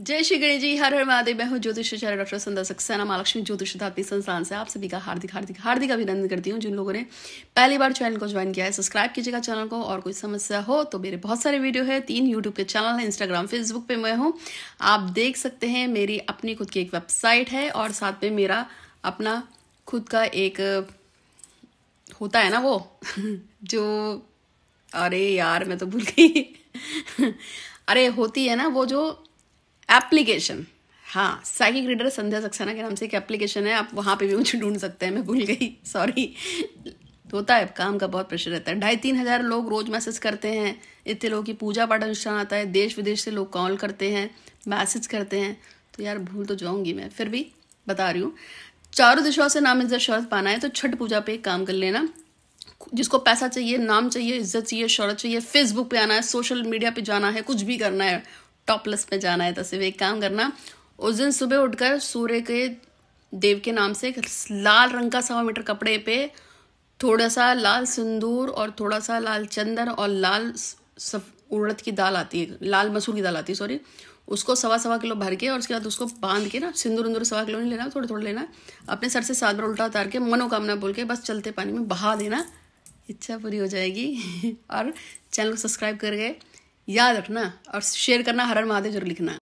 जय श्री गणेश जी हर हर महादेव मैं हूँ ज्योतिषाचार्य डॉक्टर संदा सक्सेना महालक्ष्मी ज्योतिष धात्मिक संस्थान से आप सभी का हार्दिक हार्दिक हार्दिक अभिनंदन करती हूँ जिन लोगों ने पहली बार चैनल को ज्वाइन किया है सब्सक्राइब कीजिएगा चैनल को और कोई समस्या हो तो मेरे बहुत सारे वीडियो है तीन यूट्यूब के चैनल है इंस्टाग्राम फेसबुक पे मैं हूँ आप देख सकते हैं मेरी अपनी खुद की एक वेबसाइट है और साथ में मेरा अपना खुद का एक होता है ना वो जो अरे यार मैं तो भूल गई अरे होती है ना वो जो एप्लीकेशन हाँ साइकिक रीडर संध्या सक्सेना के नाम से एक एप्लीकेशन है आप वहाँ पे भी मुझे ढूंढ सकते हैं मैं भूल गई सॉरी होता है काम का बहुत प्रेशर रहता है ढाई तीन हज़ार लोग रोज़ मैसेज करते हैं इतने लोगों की पूजा पाठ अनुष्ठान आता है देश विदेश से लोग कॉल करते हैं मैसेज करते हैं तो यार भूल तो जाऊँगी मैं फिर भी बता रही हूँ चारों दिशाओं से नाम इज्जत शौरत पाना है तो छठ पूजा पे काम कर लेना जिसको पैसा चाहिए नाम चाहिए इज्जत चाहिए शौरत चाहिए फेसबुक पे आना है सोशल मीडिया पे जाना है कुछ भी करना है टॉपलेस में जाना है तो सिर्फ एक काम करना उस दिन सुबह उठकर सूर्य के देव के नाम से लाल रंग का सवा मीटर कपड़े पे थोड़ा सा लाल सिंदूर और थोड़ा सा लाल चंदन और लाल सफ उड़द की दाल आती है लाल मसूर की दाल आती है सॉरी उसको सवा सवा किलो भर के और उसके बाद उसको बांध के ना सिंदूर उंदूर सवा किलो नहीं लेना थोड़ा थोड़ा लेना अपने सर से सात बार उल्टा उतार के मनोकामना बोल के बस चलते पानी में बहा देना इच्छा पूरी हो जाएगी और चैनल को सब्सक्राइब कर गए याद रखना और शेयर करना हर हर महादेव जरूर लिखना